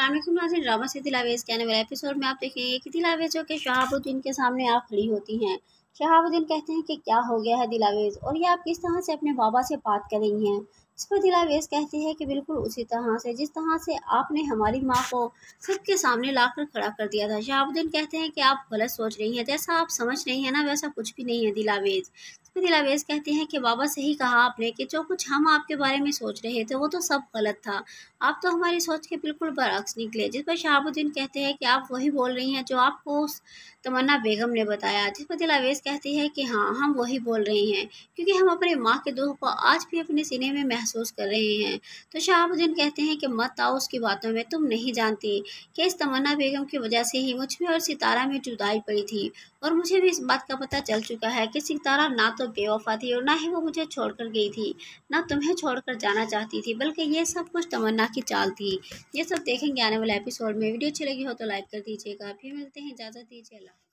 असल ड्रामा से दिलावेज कहने एपिसोड में आप देखेंगे कि शहाबुद्दीन के सामने आप खड़ी होती हैं शहाबुद्दीन कहते हैं कि क्या हो गया है दिलावेज और ये आप किस तरह से अपने बाबा से बात कर रही हैं इस पर दिलावेज कहती है कि बिल्कुल उसी तरह से जिस तरह से आपने हमारी माँ को सबके सामने ला कर खड़ा कर दिया था शहाबुद्दीन कहते हैं कि आप गलत सोच रही हैं जैसा आप समझ रही हैं ना वैसा कुछ भी नहीं है दिलावेज तो दिलावेज कहते हैं कि बाबा से ही कहा आपने कि जो कुछ हम आपके बारे में सोच रहे थे वो तो सब गलत था आप तो हमारी सोच के बिल्कुल बरक्स निकले जिस पर शहाबुद्दीन कहते हैं कि आप वही बोल रही हैं जो आपको तमन्ना बेगम ने बताया जिस पर दिलावेज कहती है कि हाँ हम वही बोल रहे हैं क्योंकि हम अपने माँ के दुख को आज भी अपने सीने में महसूस कर रहे हैं तो शहाबुद्दीन कहते हैं कि मत आओ उसकी बातों में तुम नहीं जानती कि इस तमन्ना बेगम की वजह से ही मुझ में और सितारा में जुदाई पड़ी थी और मुझे भी इस बात का पता चल चुका है कि सितारा ना तो तो बेवफा थी और ना ही वो मुझे छोड़कर गई थी ना तुम्हें छोड़कर जाना चाहती थी बल्कि ये सब कुछ तमन्ना की चाल थी ये सब देखेंगे आने वाले एपिसोड में वीडियो अच्छी लगी हो तो लाइक कर दीजिएगा फिर मिलते हैं इजाज़त दीजिए अल्लाह